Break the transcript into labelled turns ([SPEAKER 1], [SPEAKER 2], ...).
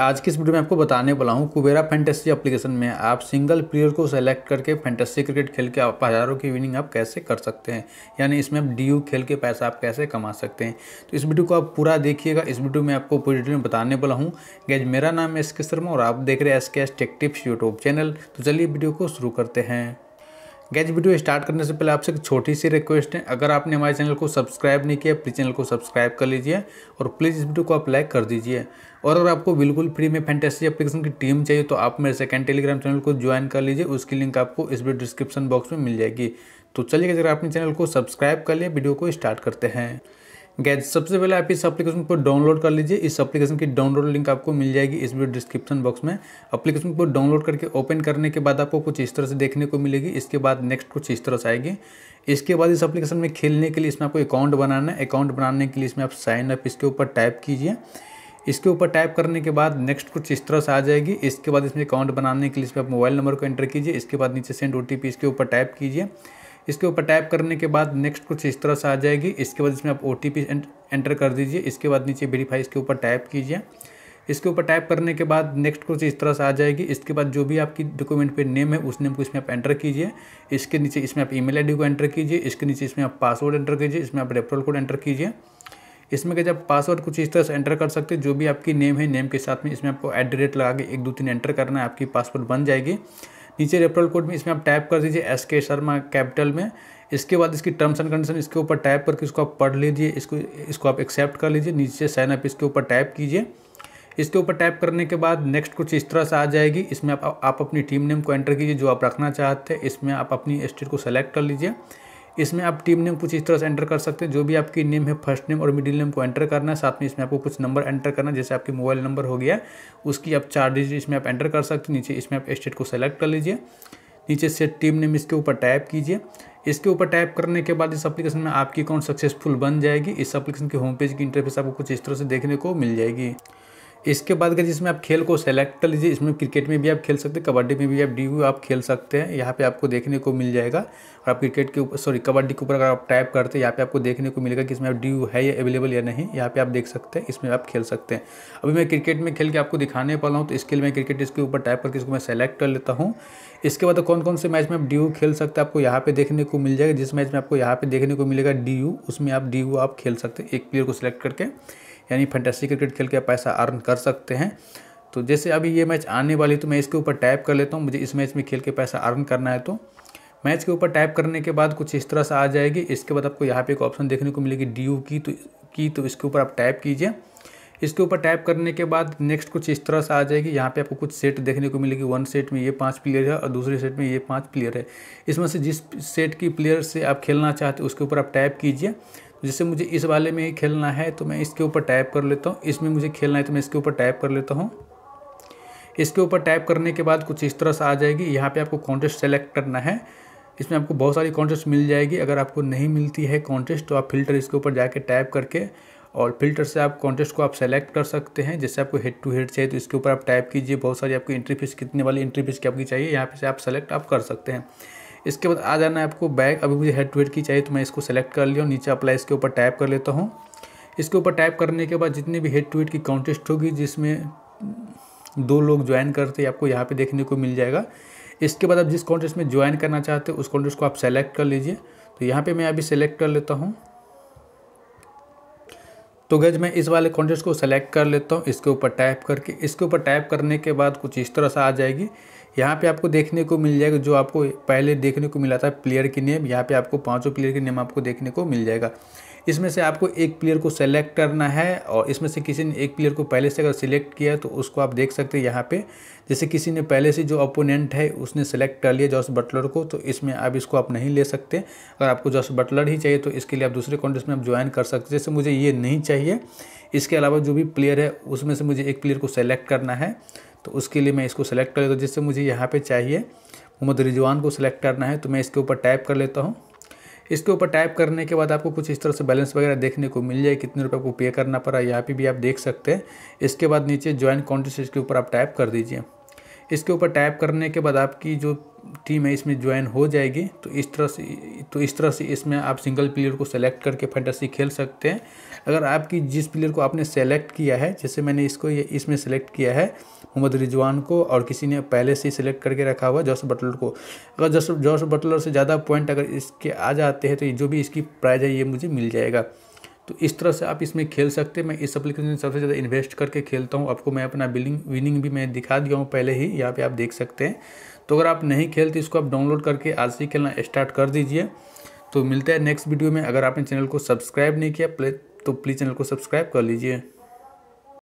[SPEAKER 1] आज की इस वीडियो में आपको बताने वाला हूँ कुबेरा फैंटेसी एप्लीकेशन में आप सिंगल प्लेयर को सेलेक्ट करके फैंटेसी क्रिकेट खेल के आप हज़ारों की विनिंग आप कैसे कर सकते हैं यानी इसमें आप डी खेल के पैसा आप कैसे कमा सकते हैं तो इस वीडियो को आप पूरा देखिएगा इस वीडियो में आपको पूरी डिटेल में बताने वाला हूँ गैज मेरा नाम है एस के शर्मा और आप देख रहे हैं S K S tech tips YouTube channel तो चलिए वीडियो को शुरू करते हैं गैज वीडियो स्टार्ट करने से पहले आपसे एक छोटी सी रिक्वेस्ट है अगर आपने हमारे चैनल को सब्सक्राइब नहीं किया प्लीज़ चैनल को सब्सक्राइब कर लीजिए और प्लीज़ इस वीडियो को आप लाइक कर दीजिए और अगर आपको बिल्कुल फ्री में फैंटेसी एप्लीकेशन की टीम चाहिए तो आप मेरे सेकेंड टेलीग्राम चैनल को ज्वाइन कर लीजिए उसकी लिंक आपको इस वीडियो डिस्क्रिप्शन बॉक्स में मिल जाएगी तो चलिए अगर आपने चैनल को सब्सक्राइब कर लिया वीडियो को स्टार्ट करते हैं गैज सबसे पहले आप इस एप्लीकेशन को डाउनलोड कर लीजिए इस एप्लीकेशन की डाउनलोड लिंक आपको मिल जाएगी इस वीडियो डिस्क्रिप्शन बॉक्स में एप्लीकेशन को डाउनलोड करके ओपन करने के बाद आपको कुछ इस तरह से देखने को मिलेगी इसके बाद नेक्स्ट कुछ इस तरह से आएगी इसके बाद इस एप्लीकेशन में खेलने के लिए इसमें आपको अकाउंट बनाना है अकाउंट बनाने के लिए इसमें आप साइन अप इसके ऊपर टाइप कीजिए इसके ऊपर टाइप करने के बाद नेक्स्ट कुछ इस तरह से आ जाएगी इसके बाद इसमें अकाउंट बनाने के लिए इसमें आप मोबाइल नंबर को एंटर कीजिए इसके बाद नीचे सेंड ओ इसके ऊपर टाइप कीजिए इसके ऊपर टाइप करने के बाद नेक्स्ट कुछ इस तरह से आ जाएगी इसके बाद इसमें आप ओ एंटर कर दीजिए इसके बाद नीचे वेरीफाई इसके ऊपर टाइप कीजिए इसके ऊपर टाइप करने के बाद नेक्स्ट कुछ इस तरह से आ जाएगी इसके बाद जो भी आपकी डॉक्यूमेंट पे नेम है उस नेम को इसमें आप एंटर कीजिए इसके नीचे इसमें आप ईमेल आईडी को एंटर कीजिए इसके नीचे इसमें आप पासवर्ड एंटर कीजिए इसमें आप रेफरल कोड एंटर कीजिए इसमें क्या जब पासवर्ड कुछ इस तरह से एंटर कर सकते जो भी आपकी नेम है नेम के साथ में इसमें आपको एट द रेट लगा के एक दो तीन एंटर करना है आपकी पासवर्ड बन जाएगी नीचे रेफरल कोड में इसमें आप टाइप कर दीजिए एस के शर्मा कैपिटल में इसके बाद इसकी टर्म्स एंड कंडीशन इसके ऊपर टाइप करके इसको आप पढ़ लीजिए इसको इसको आप एक्सेप्ट कर लीजिए नीचे साइन अप इसके ऊपर टाइप कीजिए इसके ऊपर टाइप करने के बाद नेक्स्ट कुछ इस तरह से आ जाएगी इसमें आप आप अपनी टीम नेम को एंटर कीजिए जो आप रखना चाहते हैं इसमें आप अपनी स्टेट को सेलेक्ट कर लीजिए इसमें आप टीम नेम कुछ इस तरह से एंटर कर सकते हैं जो भी आपकी नेम है फर्स्ट नेम और मिडिल नेम को एंटर करना है साथ में इसमें आपको कुछ नंबर एंटर करना है जैसे आपके मोबाइल नंबर हो गया उसकी आप चार डिजिट इसमें आप एंटर कर सकते हैं नीचे इसमें आप स्टेट को सेलेक्ट कर लीजिए नीचे से टीम नेम इसके ऊपर टाइप कीजिए इसके ऊपर टाइप करने के बाद इस एप्लीकेशन में आपकी अकाउंट सक्सेसफुल बन जाएगी इस एप्लीकेशन के होम पेज की इंटरफेस आपको कुछ इस तरह से देखने को मिल जाएगी इसके बाद अगर जिसमें आप खेल को सेलेक्ट कर लीजिए इसमें क्रिकेट में भी आप खेल सकते हैं कबड्डी में भी आप डी आप खेल सकते हैं यहाँ पे आपको देखने को मिल जाएगा और आप क्रिकेट के ऊपर सॉरी कबड्डी के ऊपर अगर आप टाइप करते हैं यहाँ पे आपको देखने को मिलेगा कि इसमें आप डी है या अवेलेबल या नहीं यहाँ पर आप देख सकते हैं इसमें आप खेल सकते हैं अभी मैं क्रिकेट में खेल के आपको दिखाने वाला हूँ तो इसके लिए मैं क्रिकेट इसके ऊपर टाइप करके इसको मैं सेलेक्ट कर लेता हूँ इसके बाद तो कौन कौन से मैच में आप डी खेल सकते हैं आपको यहाँ पे देखने को मिल जाएगा जिस मैच में आपको यहाँ पे देखने को मिलेगा डी उसमें आप डी आप खेल सकते हैं एक प्लेयर को सिलेक्ट करके यानी फैंटेसी क्रिकेट खेल के पैसा अर्न कर सकते हैं तो जैसे अभी ये मैच आने वाली तो मैं इसके ऊपर टाइप कर लेता हूँ मुझे इस मैच में खेल के पैसा अर्न करना है तो मैच के ऊपर टाइप करने के बाद कुछ इस तरह से आ जाएगी इसके बाद आपको यहाँ पे एक ऑप्शन देखने को मिलेगी डी यू की तो की तो इसके ऊपर आप टाइप कीजिए इसके ऊपर टाइप करने के बाद नेक्स्ट कुछ इस तरह से आ जाएगी यहाँ पे आपको कुछ सेट देखने को मिलेगी वन सेट में ये पांच प्लेयर है और दूसरे सेट में ये पांच प्लेयर है इसमें से जिस सेट की प्लेयर से आप खेलना चाहते हो उसके ऊपर आप टाइप कीजिए जैसे मुझे इस वाले में ही खेलना है तो मैं इसके ऊपर टाइप कर लेता हूँ इसमें मुझे खेलना है तो मैं इसके ऊपर टाइप कर लेता हूँ इसके ऊपर टाइप करने के बाद कुछ इस तरह से आ जाएगी यहाँ पे आपको कॉन्टेस्ट सेलेक्ट करना है इसमें आपको बहुत सारी कॉन्टेस्ट मिल जाएगी अगर आपको नहीं मिलती है कॉन्टेस्ट तो आप फिल्टर इसके ऊपर जाके टाइप करके और फिल्टर से आप कॉन्टेस्ट को आप सेलेक्ट कर सकते हैं जैसे आपको हेड टू हेड चाहिए तो इसके ऊपर आप टाइप कीजिए बहुत सारी आपकी एंट्री फीस कितने वाली एंट्री फीस की आपकी चाहिए यहाँ पे से आप सेलेक्ट आप कर सकते हैं इसके बाद आ जाना है आपको बैग अभी मुझे हेड टू हेड की चाहिए तो मैं इसको सेलेक्ट कर लिया नीचे अप्लाई इसके ऊपर टाइप कर लेता हूँ इसके ऊपर टाइप करने के बाद जितनी भी हेड टू हेड की कॉन्टेस्ट होगी जिसमें दो लोग ज्वाइन करते हैं आपको यहाँ पर देखने को मिल जाएगा इसके बाद आप जिस कॉन्टेस्ट में ज्वाइन करना चाहते हो उस कॉन्टेस्ट को आप सेलेक्ट कर लीजिए तो यहाँ पर मैं अभी सेलेक्ट कर लेता हूँ तो गज मैं इस वाले कॉन्टेस्ट को सेलेक्ट कर लेता हूँ इसके ऊपर टाइप करके इसके ऊपर टाइप करने के बाद कुछ इस तरह से आ जाएगी यहाँ पे आपको देखने को मिल जाएगा जो आपको पहले देखने को मिला था प्लेयर के नेम यहाँ पे आपको पाँचों प्लेयर के नेम आपको देखने को मिल जाएगा इसमें से आपको एक प्लेयर को सेलेक्ट करना है और इसमें से किसी ने एक प्लेयर को पहले से अगर सिलेक्ट किया तो उसको आप देख सकते हैं यहाँ पे जैसे किसी ने पहले से जो अपोनेंट है उसने सेलेक्ट कर लिया जॉस बटलर को तो इसमें आप इसको आप नहीं ले सकते अगर आपको जॉस बटलर ही चाहिए तो इसके लिए आप दूसरे कॉन्टेस्ट में आप ज्वाइन कर सकते जैसे मुझे ये नहीं चाहिए इसके अलावा जो भी प्लेयर है उसमें से मुझे एक प्लेयर को सेलेक्ट करना है तो उसके लिए मैं इसको सेलेक्ट कर लेता हूँ जिससे मुझे यहाँ पर चाहिए मोहम्मद रिजवान को सेलेक्ट करना है तो मैं इसके ऊपर टाइप कर लेता हूँ इसके ऊपर टाइप करने के बाद आपको कुछ इस तरह से बैलेंस वगैरह देखने को मिल जाए कितने रुपये आपको पे करना पड़ा यहाँ पे भी आप देख सकते हैं इसके बाद नीचे ज्वाइन कॉन्टेस्ट इसके ऊपर आप टाइप कर दीजिए इसके ऊपर टाइप करने के बाद आपकी जो टीम है इसमें ज्वाइन हो जाएगी तो इस तरह से तो इस तरह से इसमें आप सिंगल प्लेयर को सेलेक्ट करके फैंटेसी खेल सकते हैं अगर आपकी जिस प्लेयर को आपने सेलेक्ट किया है जैसे मैंने इसको ये इसमें सेलेक्ट किया है मोहम्मद रिजवान को और किसी ने पहले से ही सेलेक्ट करके रखा हुआ जॉस बटलर को अगर जॉस जॉस बटलर से ज़्यादा पॉइंट अगर इसके आ जाते हैं तो जो भी इसकी प्राइज़ है ये मुझे मिल जाएगा तो इस तरह से आप इसमें खेल सकते हैं मैं इस एप्लीकेशन सबसे ज़्यादा इन्वेस्ट करके खेलता हूँ आपको मैं अपना बिलिंग विनिंग भी मैं दिखा दिया हूँ पहले ही यहाँ पे आप देख सकते हैं तो अगर आप नहीं खेलते इसको आप डाउनलोड करके आज से खेलना स्टार्ट कर दीजिए तो मिलता है नेक्स्ट वीडियो में अगर आपने चैनल को सब्सक्राइब नहीं किया तो प्लीज़ चैनल को सब्सक्राइब कर लीजिए